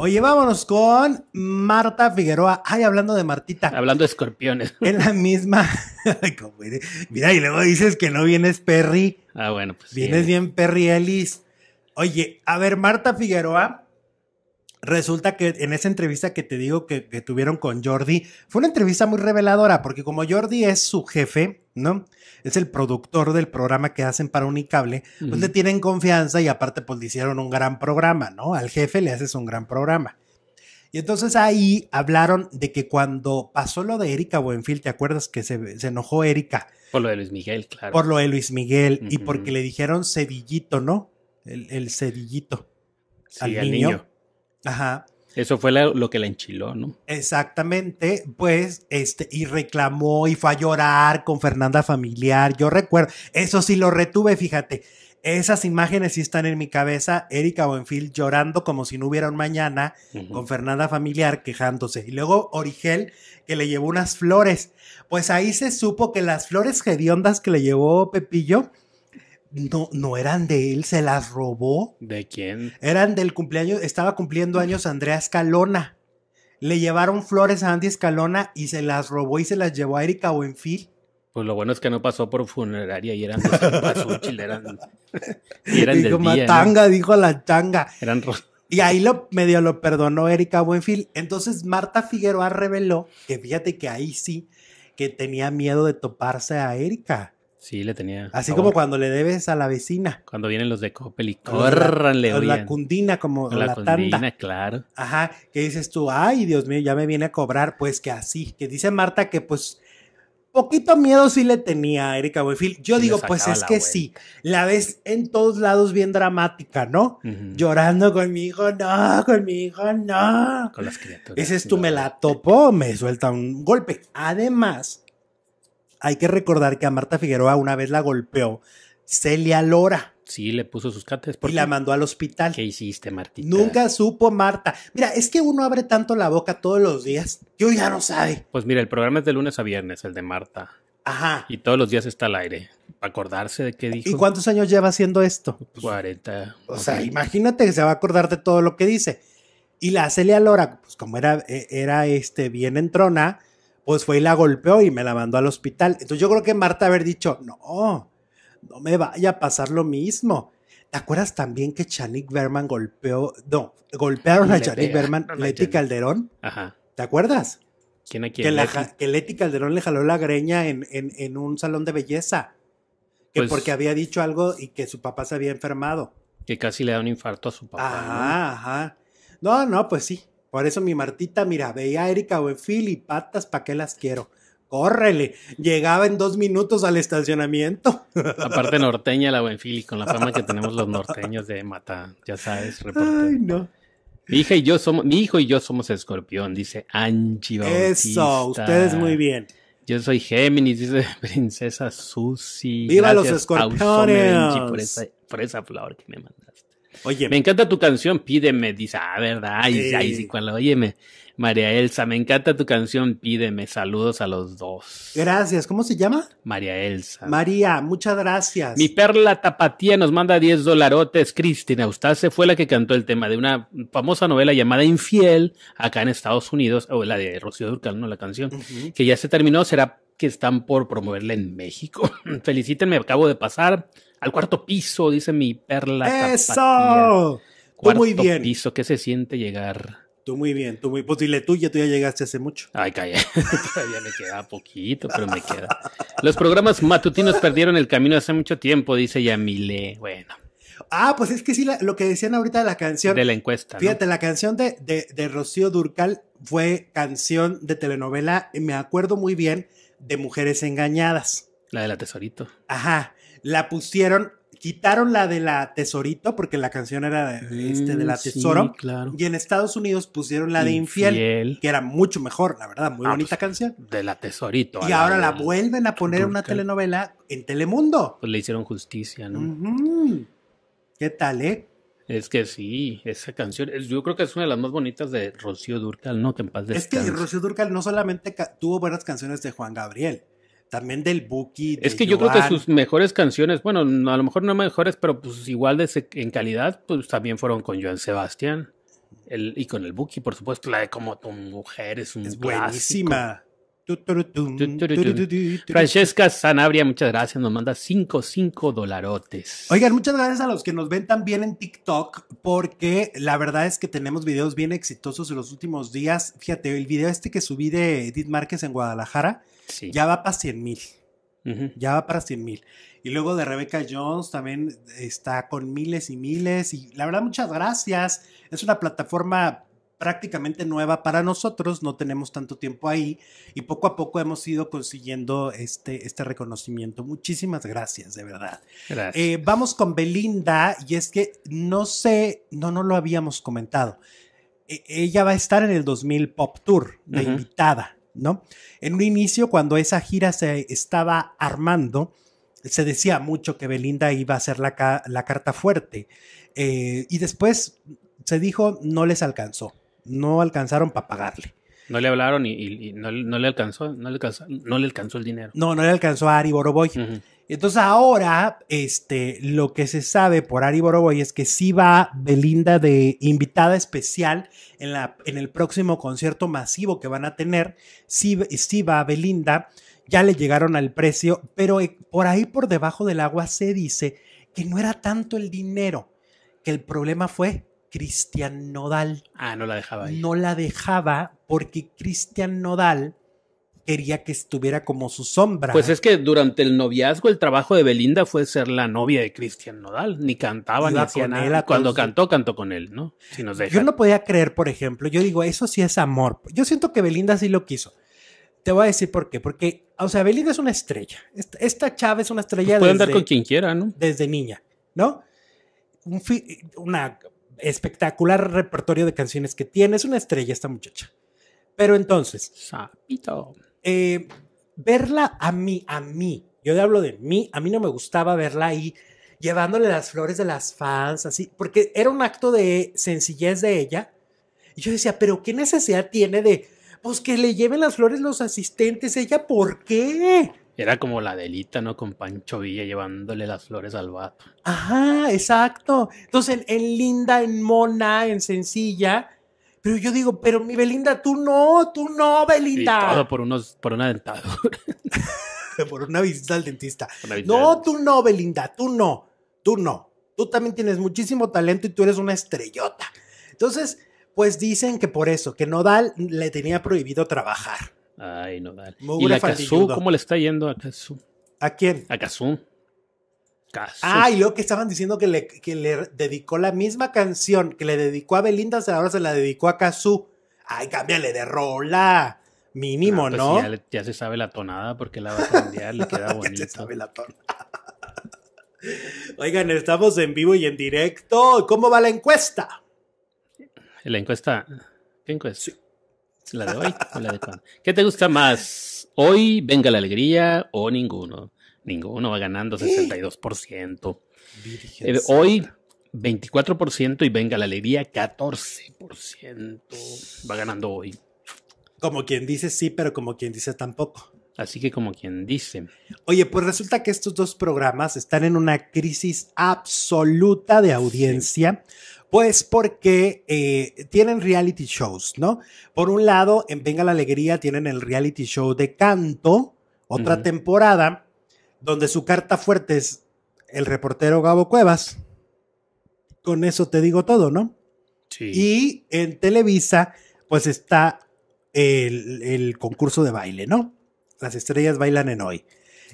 Oye, vámonos con Marta Figueroa. Ay, hablando de Martita. Hablando de escorpiones. Es la misma. Mira, y luego dices que no vienes Perry. Ah, bueno, pues. Vienes bien Perry Ellis. Oye, a ver, Marta Figueroa. Resulta que en esa entrevista que te digo que tuvieron con Jordi, fue una entrevista muy reveladora, porque como Jordi es su jefe, ¿no? Es el productor del programa que hacen para Unicable, pues le tienen confianza y aparte pues le hicieron un gran programa, ¿no? Al jefe le haces un gran programa. Y entonces ahí hablaron de que cuando pasó lo de Erika Buenfil, ¿te acuerdas que se, enojó Erika? Por lo de Luis Miguel, claro. Por lo de Luis Miguel y porque le dijeron cedillito, ¿no? El, el cedillito al, niño. Ajá. Eso fue lo que la enchiló, ¿no? Exactamente, pues, este, y reclamó y fue a llorar con Fernanda Familiar. Yo recuerdo, eso sí lo retuve, fíjate. Esas imágenes sí están en mi cabeza, Erika Buenfield llorando como si no hubiera un mañana, con Fernanda Familiar quejándose. Y luego Origel, que le llevó unas flores. Pues ahí se supo que las flores hediondas que le llevó Pepillo, no, no eran de él, se las robó. ¿De quién? Eran del cumpleaños, estaba cumpliendo años Andrea Escalona. Le llevaron flores a Andy Escalona y se las robó y se las llevó a Erika Buenfil. Pues lo bueno es que no pasó por funeraria y eran de eran, y eran dijo, del día, tanga, dijo la tanga. Eran y ahí lo medio lo perdonó Erika Buenfil. Entonces Marta Figueroa reveló que fíjate que ahí sí que tenía miedo de toparse a Erika Sí, le tenía. Así como cuando le debes a la vecina. Cuando vienen los de Coppel y córranle. la, cundina, como la, la cundina, claro. Ajá, que dices tú, ay, Dios mío, ya me viene a cobrar, pues que así. Que dice Marta que pues poquito miedo sí le tenía a Erika Buenfield. Yo digo, pues es que sí, la ves en todos lados bien dramática, ¿no? Llorando con mi hijo, no, con mi hijo, no. Con las criaturas. Ese tú, me la topó, me suelta un golpe. Además, hay que recordar que a Marta Figueroa una vez la golpeó Celia Lora. Sí, le puso sus cates. Y la mandó al hospital. ¿Qué hiciste, Martita? Nunca supo Marta. Mira, es que uno abre tanto la boca todos los días. Yo ya no sabe. Pues mira, el programa es de lunes a viernes, el de Marta. Ajá. Y todos los días está al aire. Acordarse de qué dijo. ¿Y cuántos años lleva haciendo esto? 40. Pues o sea, imagínate que se va a acordar de todo lo que dice. Y la Celia Lora, pues como era, e-, era este, bien entrona, pues fue y la golpeó y me la mandó al hospital. Entonces yo creo que Marta haber dicho, no, no me vaya a pasar lo mismo. ¿Te acuerdas también que Chanik Berman golpeó, no, golpearon a Chanik Berman, Leti Calderón? Ajá. ¿Te acuerdas? ¿Quién aquí? quién? Que, Leti Calderón le jaló la greña en, en, un salón de belleza. Que pues porque había dicho algo y que su papá se había enfermado. Que casi le da un infarto a su papá. Ajá, ajá. No, no, pues sí. Por eso mi Martita, mira, veía a Erika Buenfil y patas, ¿para qué las quiero? córrele. Llegaba en dos minutos al estacionamiento. Aparte norteña la Buenfil con la fama que tenemos los norteños de mata, ya sabes, Ay, no. Mi hija y yo somos, mi hijo y yo somos escorpión, dice Angie Eso, ustedes muy bien. Yo soy Géminis, dice princesa Susi. ¡Viva los escorpiones! por esa flor que me mandaste. Oye, me encanta tu canción, pídeme, dice, ah, verdad, ay, ay, sí, cuál, óyeme. María Elsa, me encanta tu canción, pídeme saludos a los dos. Gracias, ¿cómo se llama? María Elsa. María, muchas gracias. Mi perla tapatía nos manda 10 dolarotes. Cristina usted se fue la que cantó el tema de una famosa novela llamada Infiel acá en Estados Unidos, o la de Rocío Durcal, no la canción, que ya se terminó, será que están por promoverla en México. Felicítenme, acabo de pasar al cuarto piso, dice mi perla. ¡Eso! muy bien. piso, ¿qué se siente llegar? Tú muy bien, tú muy. Pues dile tú, ya tú ya llegaste hace mucho. Ay, calla. Todavía me queda poquito, pero me queda. Los programas matutinos perdieron el camino hace mucho tiempo, dice Yamile. Bueno. Ah, pues es que sí, lo que decían ahorita de la canción. De la encuesta. Fíjate, la canción de, de, de, Rocío Durcal fue canción de telenovela, y me acuerdo muy bien, de Mujeres Engañadas. La de la Tesorito. Ajá. La pusieron, quitaron la de la Tesorito, porque la canción era de, este, la mm, Tesoro. claro. Y en Estados Unidos pusieron la de Infiel, que era mucho mejor, la verdad, muy ah, bonita pues, canción. De la Tesorito. Y ahora la, vuelven a poner en una telenovela en Telemundo. Pues le hicieron justicia, ¿no? ¿Qué tal, eh? Es que sí, esa canción, yo creo que es una de las más bonitas de Rocío Durcal, ¿no? Que Es que Rocío Durcal no solamente tuvo buenas canciones de Juan Gabriel, también del Buki. es que yo creo que sus mejores canciones, bueno, a lo mejor no mejores, pero pues igual de en calidad, pues también fueron con Joan Sebastián y con el Buki, por supuesto, la de como tu mujer es un Es buenísima. Francesca Sanabria, muchas gracias. Nos manda 5, 5 dolarotes. Oigan, muchas gracias a los que nos ven también en TikTok, porque la verdad es que tenemos videos bien exitosos en los últimos días. Fíjate, el video este que subí de Edith Márquez en Guadalajara ya va para 100 mil. Ya va para 100 mil. Y luego de Rebeca Jones también está con miles y miles. Y la verdad, muchas gracias. Es una plataforma prácticamente nueva para nosotros, no tenemos tanto tiempo ahí y poco a poco hemos ido consiguiendo este, este reconocimiento. Muchísimas gracias, de verdad. Gracias. Eh, vamos con Belinda y es que no sé, no, no lo habíamos comentado. E, ella va a estar en el 2000 Pop Tour de invitada, ¿no? En un inicio, cuando esa gira se estaba armando, se decía mucho que Belinda iba a ser la, carta fuerte eh, y después se dijo no les alcanzó no alcanzaron para pagarle. No le hablaron y, no, le alcanzó, no le alcanzó, el dinero. No, no le alcanzó a Ari Boroboy. Entonces ahora, este, lo que se sabe por Ari Boroboy es que sí va Belinda de invitada especial en, la, en el próximo concierto masivo que van a tener. Sí, sí va Belinda, ya le llegaron al precio, pero eh, por ahí por debajo del agua se dice que no era tanto el dinero, que el problema fue Cristian Nodal. Ah, no la dejaba ahí. No la dejaba porque Cristian Nodal quería que estuviera como su sombra. Pues es que durante el noviazgo el trabajo de Belinda fue ser la novia de Cristian Nodal, ni cantaba ni hacía nada. Cuando cantó, cantó con él, ¿no? Si nos Yo no podía creer, por ejemplo, yo digo, eso sí es amor. Yo siento que Belinda sí lo quiso. Te voy a decir por qué, porque, o sea, Belinda es una estrella. Esta, chava es una estrella. Pues puede andar con quien quiera, ¿no? Desde niña, ¿no? una espectacular repertorio de canciones que tiene. Es una estrella esta muchacha. Pero entonces, eh, verla a mí, a mí, yo le hablo de mí, a mí no me gustaba verla ahí llevándole las flores de las fans, así, porque era un acto de sencillez de ella. Y yo decía, pero ¿qué necesidad tiene de, pues que le lleven las flores los asistentes? Ella, ¿por qué? Era como la delita, ¿no? Con Pancho Villa llevándole las flores al vato. Ajá, exacto. Entonces, en, linda, en mona, en sencilla. Pero yo digo, pero mi Belinda, tú no, tú no, Belinda. todo por, unos, por una dentadura. por una visita al dentista. no, tú no, Belinda, tú no, tú no. Tú también tienes muchísimo talento y tú eres una estrellota. Entonces, pues dicen que por eso, que Nodal le tenía prohibido trabajar. Ay, no dale. ¿Y la cómo le está yendo a Kazu? ¿A quién? A Kazu. Ay Ah, y luego que estaban diciendo que le, dedicó la misma canción que le dedicó a Belinda, ahora se la dedicó a Kazu. Ay, cámbiale de rola. Mínimo, ah, pues ¿no? Ya, se sabe la tonada porque la va a cambiar, le queda bonito. se sabe la tonada. Oigan, estamos en vivo y en directo. ¿Cómo va la encuesta? La encuesta. ¿Qué encuesta? Sí. ¿La de hoy o la de ¿Qué te gusta más? ¿Hoy venga la alegría o ninguno? Ninguno va ganando 62%. Eh, hoy 24% y venga la alegría 14%. Va ganando hoy. Como quien dice sí, pero como quien dice tampoco. Así que como quien dice. Oye, pues resulta que estos dos programas están en una crisis absoluta de audiencia. Pues porque eh, tienen reality shows, ¿no? Por un lado, en Venga la Alegría tienen el reality show de canto, otra temporada, donde su carta fuerte es el reportero Gabo Cuevas. Con eso te digo todo, ¿no? Sí. Y en Televisa, pues está el, concurso de baile, ¿no? Las estrellas bailan en hoy.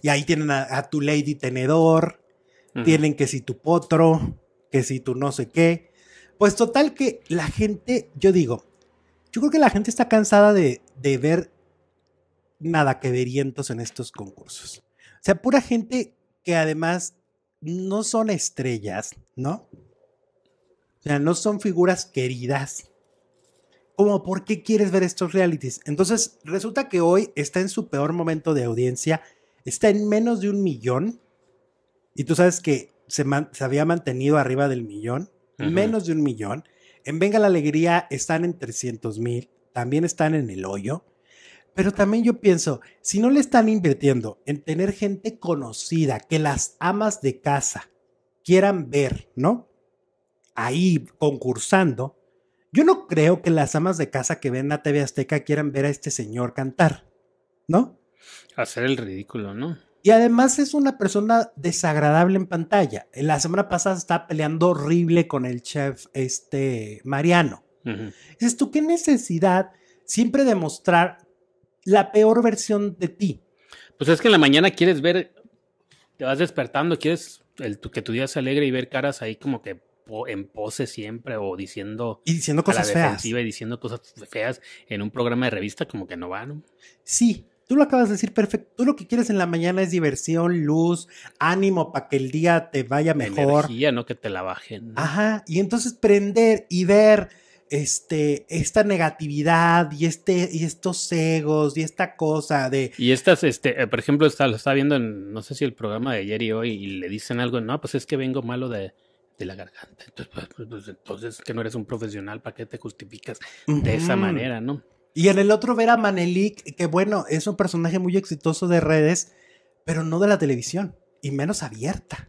Y ahí tienen a, tu lady tenedor, tienen que si tu potro, que si tu no sé qué. Pues total que la gente, yo digo, yo creo que la gente está cansada de, ver nada que verientos en estos concursos. O sea, pura gente que además no son estrellas, ¿no? O sea, no son figuras queridas. Como, ¿por qué quieres ver estos realities? Entonces, resulta que hoy está en su peor momento de audiencia. Está en menos de un millón. Y tú sabes que se había mantenido arriba del millón menos de un millón. En Venga la Alegría están en 300 mil, también están en el hoyo. Pero también yo pienso, si no le están invirtiendo en tener gente conocida, que las amas de casa quieran ver, ¿no? Ahí concursando, yo no creo que las amas de casa que ven a TV Azteca quieran ver a este señor cantar, ¿no? Hacer el ridículo, ¿no? Y además es una persona desagradable en pantalla. La semana pasada está peleando horrible con el chef este Mariano. Dices tú, ¿qué necesidad siempre demostrar la peor versión de ti? Pues es que en la mañana quieres ver, te vas despertando, quieres que tu día se alegre y ver caras ahí como que en pose siempre o diciendo y diciendo cosas feas y diciendo cosas feas en un programa de revista como que no van. Sí, Tú lo acabas de decir perfecto. Tú lo que quieres en la mañana es diversión, luz, ánimo para que el día te vaya mejor. Energía, no que te la bajen. Ajá. Y entonces prender y ver este, esta negatividad y, este, y estos egos y esta cosa de... Y estas, este, eh, por ejemplo, está, lo está viendo en, no sé si el programa de ayer y hoy, y le dicen algo, no, pues es que vengo malo de, la garganta. Entonces, pues, pues, pues, entonces, que no eres un profesional, ¿para qué te justificas de esa manera, no? Y en el otro ver a Manelik, que bueno, es un personaje muy exitoso de redes, pero no de la televisión, y menos abierta.